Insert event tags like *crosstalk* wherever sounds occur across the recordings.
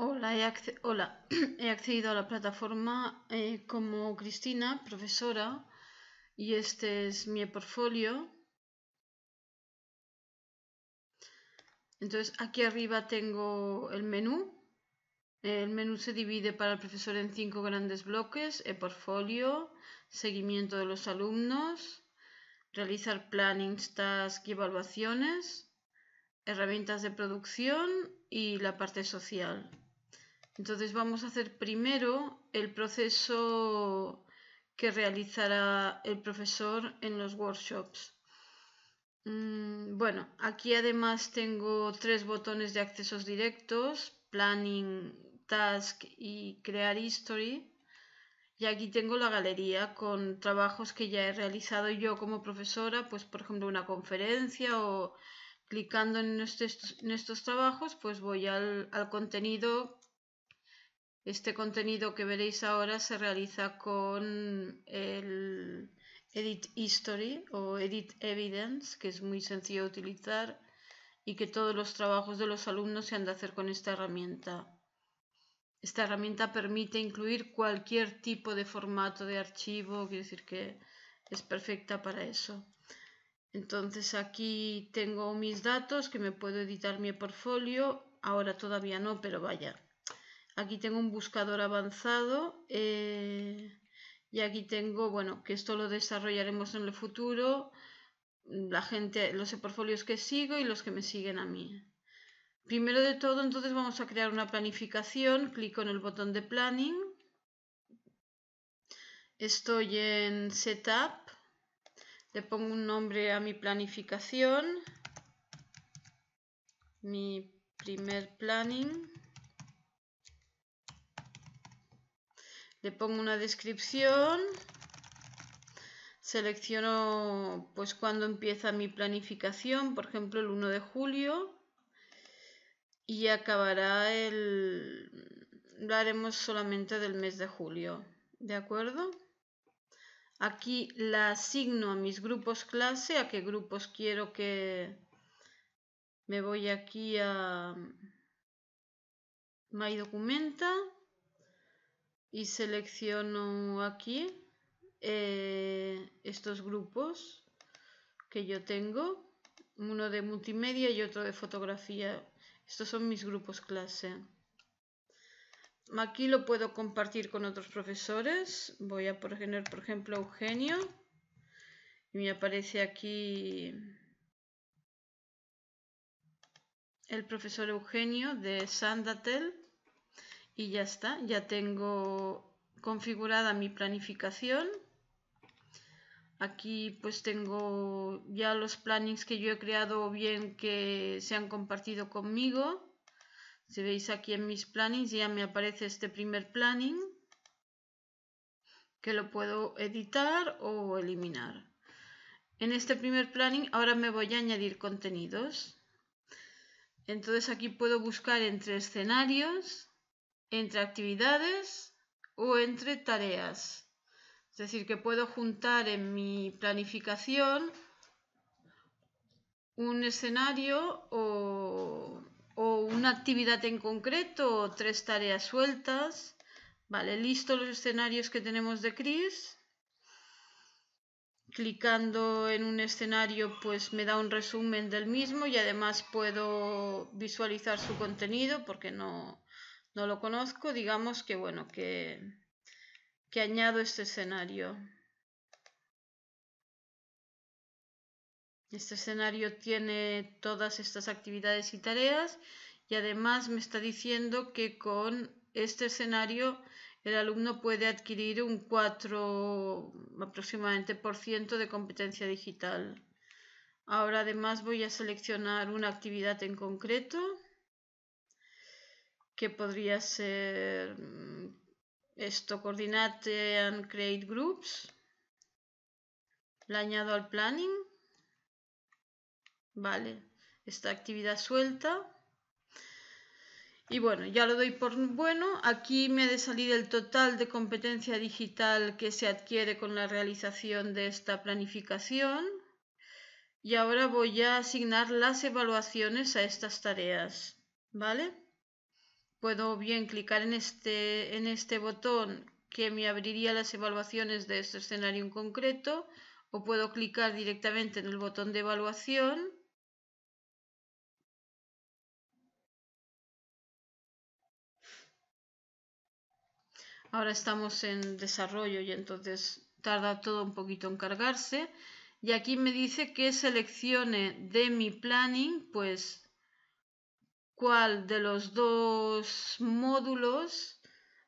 Hola, *clears throat* he, accedido a la plataforma eh, como Cristina, profesora, y este es mi portfolio. Entonces aquí arriba tengo el menú. El menú se divide para el profesor en cinco grandes bloques, e portfolio, seguimiento de los alumnos, realizar planning, tasks y evaluaciones, herramientas de producción y la parte social. Entonces vamos a hacer primero el proceso que realizará el profesor en los workshops. Mm, bueno, aquí además tengo tres botones de accesos directos, Planning, Task y Crear History. Y aquí tengo la galería con trabajos que ya he realizado yo como profesora, pues por ejemplo una conferencia o clicando en estos, trabajos, pues voy al, al contenido este contenido que veréis ahora se realiza con el Edit History o Edit Evidence, que es muy sencillo de utilizar y que todos los trabajos de los alumnos se han de hacer con esta herramienta. Esta herramienta permite incluir cualquier tipo de formato de archivo, quiere decir que es perfecta para eso. Entonces aquí tengo mis datos que me puedo editar mi portfolio, ahora todavía no, pero vaya, Aquí tengo un buscador avanzado eh, y aquí tengo, bueno, que esto lo desarrollaremos en el futuro, la gente, los portfolios que sigo y los que me siguen a mí. Primero de todo, entonces vamos a crear una planificación. Clico en el botón de Planning. Estoy en Setup. Le pongo un nombre a mi planificación. Mi primer planning. Le pongo una descripción, selecciono pues cuando empieza mi planificación, por ejemplo el 1 de julio, y acabará el... lo haremos solamente del mes de julio, ¿de acuerdo? Aquí la asigno a mis grupos clase, a qué grupos quiero que... Me voy aquí a My Documenta y selecciono aquí eh, estos grupos que yo tengo, uno de multimedia y otro de fotografía. Estos son mis grupos clase. Aquí lo puedo compartir con otros profesores. Voy a poner, por ejemplo, Eugenio. Y me aparece aquí el profesor Eugenio de Sandatel y ya está, ya tengo configurada mi planificación. Aquí pues tengo ya los plannings que yo he creado o bien que se han compartido conmigo. Si veis aquí en mis plannings ya me aparece este primer planning que lo puedo editar o eliminar. En este primer planning ahora me voy a añadir contenidos. Entonces aquí puedo buscar entre escenarios entre actividades o entre tareas. Es decir, que puedo juntar en mi planificación un escenario o, una actividad en concreto o tres tareas sueltas. Vale, listo los escenarios que tenemos de CRIS clicando en un escenario pues me da un resumen del mismo y además puedo visualizar su contenido porque no, no lo conozco, digamos que bueno, que, que añado este escenario. Este escenario tiene todas estas actividades y tareas y además me está diciendo que con este escenario el alumno puede adquirir un 4 aproximadamente por ciento de competencia digital. Ahora además voy a seleccionar una actividad en concreto que podría ser mm, esto, coordinate and create groups. La añado al planning. Vale, esta actividad suelta. Y bueno, ya lo doy por bueno. Aquí me ha de salir el total de competencia digital que se adquiere con la realización de esta planificación. Y ahora voy a asignar las evaluaciones a estas tareas. ¿Vale? Puedo bien clicar en este, en este botón que me abriría las evaluaciones de este escenario en concreto o puedo clicar directamente en el botón de evaluación Ahora estamos en desarrollo y entonces tarda todo un poquito en cargarse. Y aquí me dice que seleccione de mi planning, pues cuál de los dos módulos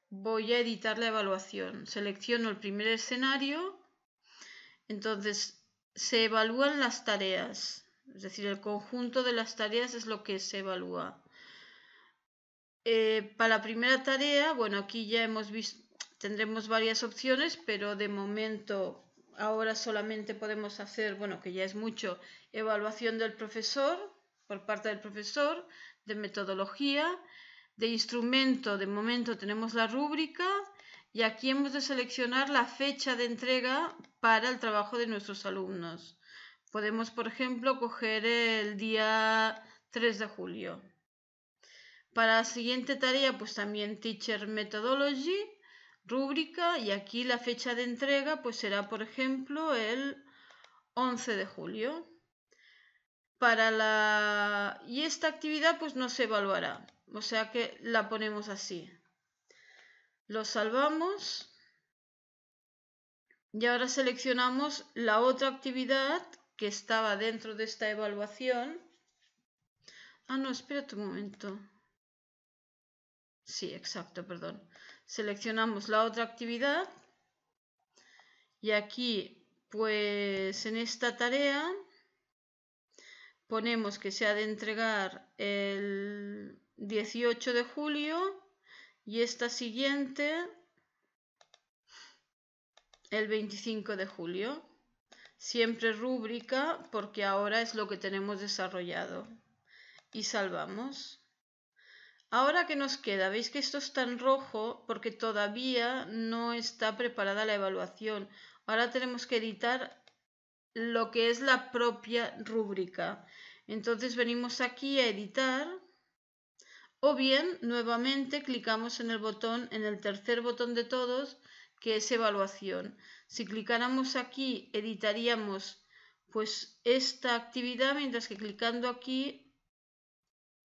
voy a editar la evaluación. Selecciono el primer escenario, entonces se evalúan las tareas, es decir, el conjunto de las tareas es lo que se evalúa. Eh, para la primera tarea, bueno, aquí ya hemos visto, tendremos varias opciones, pero de momento ahora solamente podemos hacer, bueno, que ya es mucho, evaluación del profesor, por parte del profesor, de metodología, de instrumento, de momento tenemos la rúbrica y aquí hemos de seleccionar la fecha de entrega para el trabajo de nuestros alumnos. Podemos, por ejemplo, coger el día 3 de julio. Para la siguiente tarea, pues también Teacher Methodology, rúbrica, y aquí la fecha de entrega, pues será, por ejemplo, el 11 de julio para la... y esta actividad pues no se evaluará. O sea que la ponemos así. Lo salvamos. Y ahora seleccionamos la otra actividad que estaba dentro de esta evaluación. Ah, no, espérate un momento. Sí, exacto, perdón. Seleccionamos la otra actividad. Y aquí, pues en esta tarea ponemos que se ha de entregar el 18 de julio y esta siguiente el 25 de julio. Siempre rúbrica porque ahora es lo que tenemos desarrollado. Y salvamos. Ahora que nos queda, veis que esto está en rojo porque todavía no está preparada la evaluación. Ahora tenemos que editar lo que es la propia rúbrica. Entonces venimos aquí a editar o bien nuevamente clicamos en el botón, en el tercer botón de todos, que es evaluación. Si clicáramos aquí editaríamos pues esta actividad, mientras que clicando aquí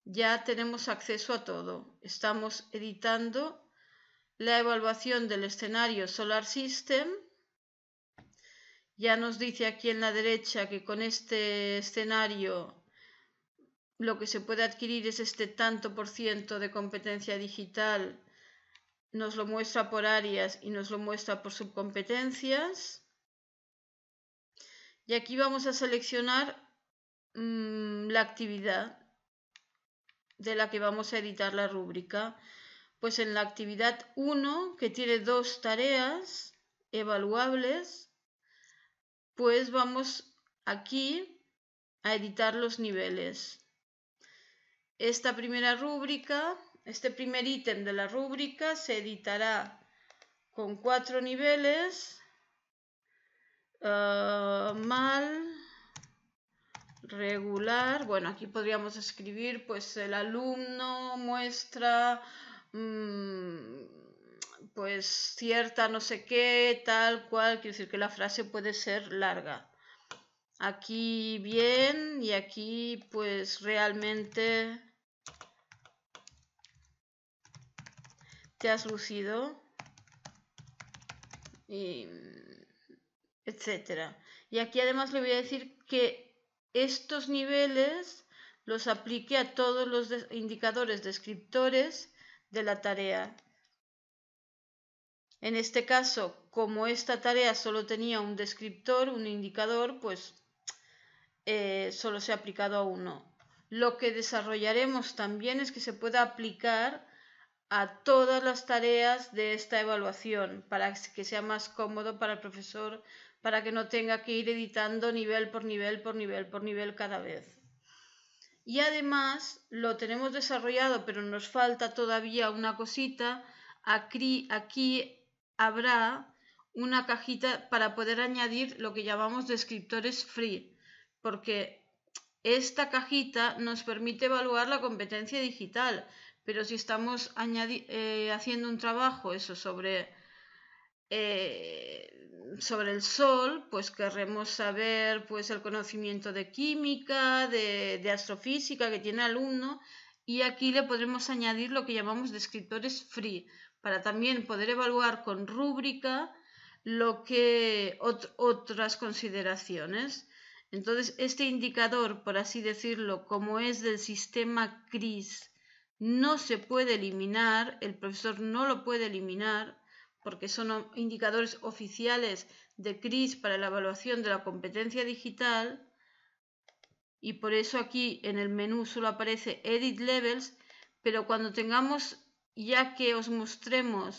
ya tenemos acceso a todo. Estamos editando la evaluación del escenario Solar System ya nos dice aquí en la derecha que con este escenario lo que se puede adquirir es este tanto por ciento de competencia digital. Nos lo muestra por áreas y nos lo muestra por subcompetencias. Y aquí vamos a seleccionar mm, la actividad de la que vamos a editar la rúbrica. Pues en la actividad 1, que tiene dos tareas evaluables, pues vamos aquí a editar los niveles. Esta primera rúbrica, este primer ítem de la rúbrica se editará con cuatro niveles. Ah, mal, regular, bueno, aquí podríamos escribir pues el alumno, muestra, mm, pues cierta no sé qué, tal cual, quiero decir que la frase puede ser larga. Aquí bien y aquí pues realmente te has lucido y etcétera. Y aquí además le voy a decir que estos niveles los aplique a todos los indicadores descriptores de la tarea en este caso, como esta tarea solo tenía un descriptor, un indicador, pues eh, solo se ha aplicado a uno. Lo que desarrollaremos también es que se pueda aplicar a todas las tareas de esta evaluación para que sea más cómodo para el profesor, para que no tenga que ir editando nivel por nivel, por nivel, por nivel cada vez. Y además lo tenemos desarrollado, pero nos falta todavía una cosita. Aquí, aquí habrá una cajita para poder añadir lo que llamamos descriptores free, porque esta cajita nos permite evaluar la competencia digital, pero si estamos eh, haciendo un trabajo eso sobre, eh, sobre el sol, pues querremos saber pues, el conocimiento de química, de, de astrofísica que tiene el alumno, y aquí le podremos añadir lo que llamamos descriptores free, para también poder evaluar con rúbrica lo que otras consideraciones. Entonces, este indicador, por así decirlo, como es del sistema CRIS, no se puede eliminar, el profesor no lo puede eliminar, porque son indicadores oficiales de CRIS para la evaluación de la competencia digital, y por eso aquí en el menú solo aparece Edit Levels, pero cuando tengamos ya que os mostremos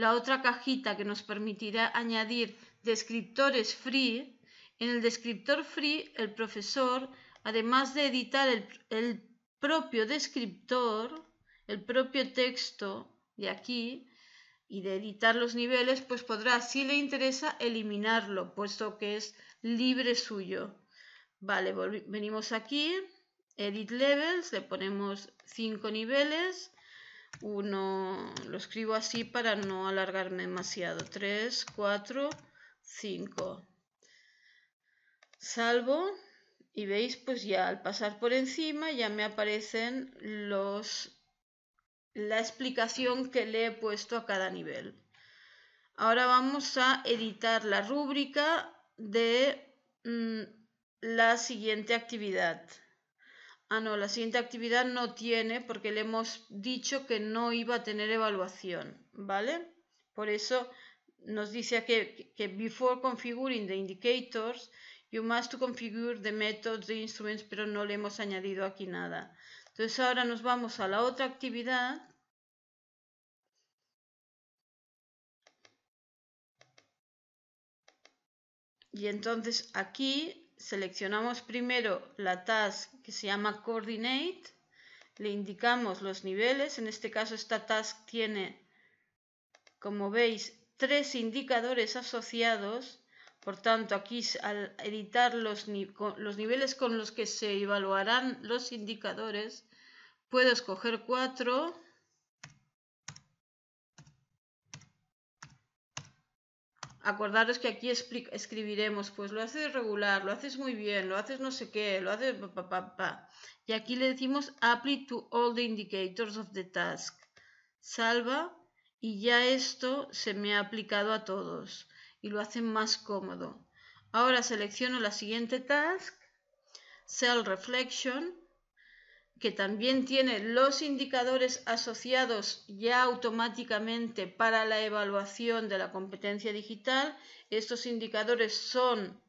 la otra cajita que nos permitirá añadir descriptores free, en el descriptor free el profesor, además de editar el, propio descriptor, el propio texto de aquí, y de editar los niveles, pues podrá, si le interesa, eliminarlo, puesto que es libre suyo. Vale, venimos aquí, Edit Levels, le ponemos 5 niveles, uno lo escribo así para no alargarme demasiado, 3, 4, 5, salvo y veis pues ya al pasar por encima ya me aparecen los la explicación que le he puesto a cada nivel. Ahora vamos a editar la rúbrica de mm, la siguiente actividad. Ah, no, la siguiente actividad no tiene porque le hemos dicho que no iba a tener evaluación, ¿vale? Por eso nos dice aquí que before configuring the indicators, you must configure the methods, the instruments, pero no le hemos añadido aquí nada. Entonces ahora nos vamos a la otra actividad. Y entonces aquí seleccionamos primero la task que se llama Coordinate, le indicamos los niveles, en este caso esta task tiene, como veis, tres indicadores asociados, por tanto aquí al editar los, los niveles con los que se evaluarán los indicadores, puedo escoger cuatro acordaros que aquí escribiremos, pues lo haces regular, lo haces muy bien, lo haces no sé qué, lo haces pa, Y aquí le decimos apply to all the indicators of the task. Salva y ya esto se me ha aplicado a todos y lo hace más cómodo. Ahora selecciono la siguiente task, Cell Reflection, que también tiene los indicadores asociados ya automáticamente para la evaluación de la competencia digital. Estos indicadores son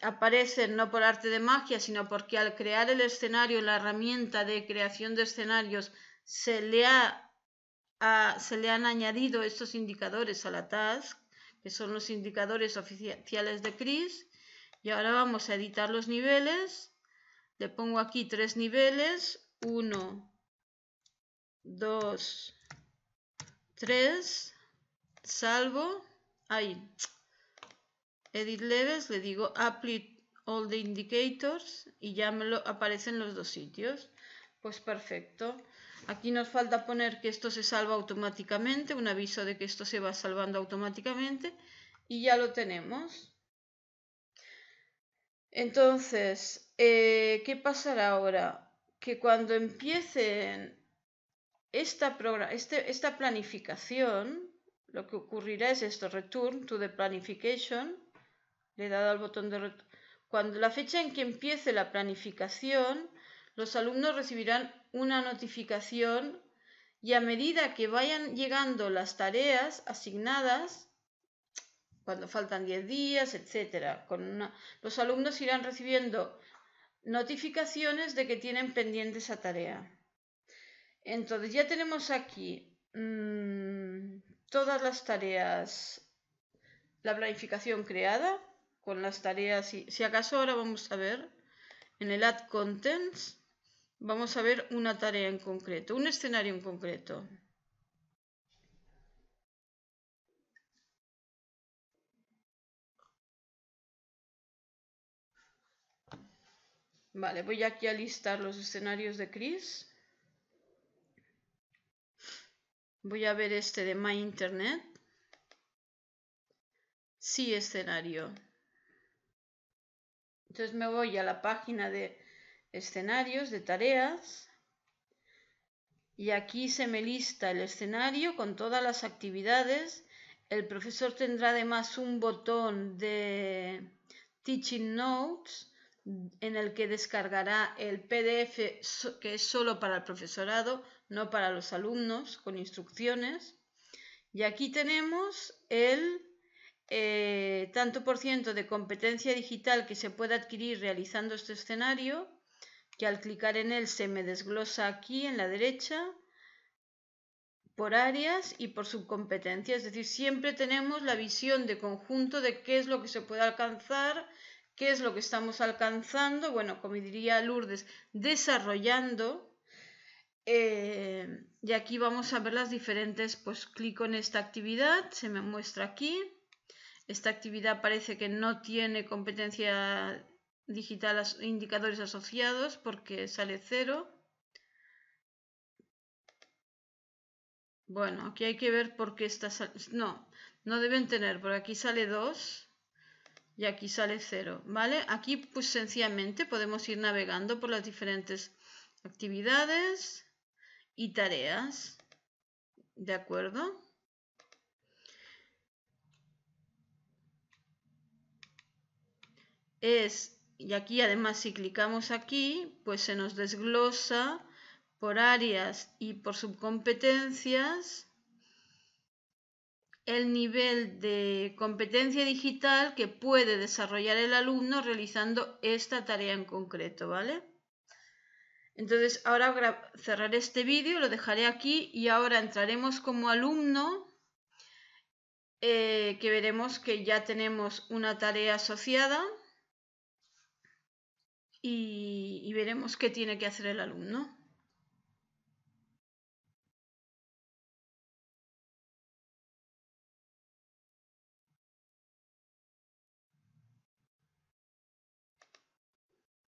aparecen no por arte de magia, sino porque al crear el escenario, la herramienta de creación de escenarios, se le, se le han añadido estos indicadores a la task, que son los indicadores oficiales de CRIS, y ahora vamos a editar los niveles le pongo aquí tres niveles, 1, 2, 3, salvo, ahí, edit levels, le digo apply all the indicators y ya me lo aparecen los dos sitios. Pues perfecto. Aquí nos falta poner que esto se salva automáticamente, un aviso de que esto se va salvando automáticamente y ya lo tenemos. Entonces, eh, ¿qué pasará ahora? Que cuando empiecen este, esta, planificación, lo que ocurrirá es esto, return to the planification, le he dado al botón de Cuando la fecha en que empiece la planificación, los alumnos recibirán una notificación y a medida que vayan llegando las tareas asignadas, cuando faltan 10 días, etcétera, Los alumnos irán recibiendo notificaciones de que tienen pendiente esa tarea. Entonces ya tenemos aquí mm, todas las tareas, la planificación creada con las tareas, y si acaso ahora vamos a ver en el Add Contents, vamos a ver una tarea en concreto, un escenario en concreto. Vale, voy aquí a listar los escenarios de Chris. Voy a ver este de My Internet. Sí, escenario. Entonces me voy a la página de escenarios, de tareas. Y aquí se me lista el escenario con todas las actividades. El profesor tendrá además un botón de Teaching Notes Mm. en el que descargará el PDF que es solo para el profesorado, no para los alumnos, con instrucciones. Y aquí tenemos el eh, tanto por ciento de competencia digital que se puede adquirir realizando este escenario, que al clicar en él se me desglosa aquí en la derecha, por áreas y por subcompetencia. Es decir, siempre tenemos la visión de conjunto de qué es lo que se puede alcanzar, ¿Qué es lo que estamos alcanzando? Bueno, como diría Lourdes, desarrollando. Eh, y aquí vamos a ver las diferentes, pues clic en esta actividad, se me muestra aquí. Esta actividad parece que no tiene competencia digital, indicadores asociados, porque sale cero. Bueno, aquí hay que ver por qué está... No, no deben tener, por aquí sale 2 y aquí sale cero ¿vale? Aquí pues sencillamente podemos ir navegando por las diferentes actividades y tareas, ¿de acuerdo? Es, y aquí además si clicamos aquí, pues se nos desglosa por áreas y por subcompetencias el nivel de competencia digital que puede desarrollar el alumno realizando esta tarea en concreto, ¿vale? Entonces, ahora cerraré este vídeo, lo dejaré aquí y ahora entraremos como alumno, eh, que veremos que ya tenemos una tarea asociada y veremos qué tiene que hacer el alumno.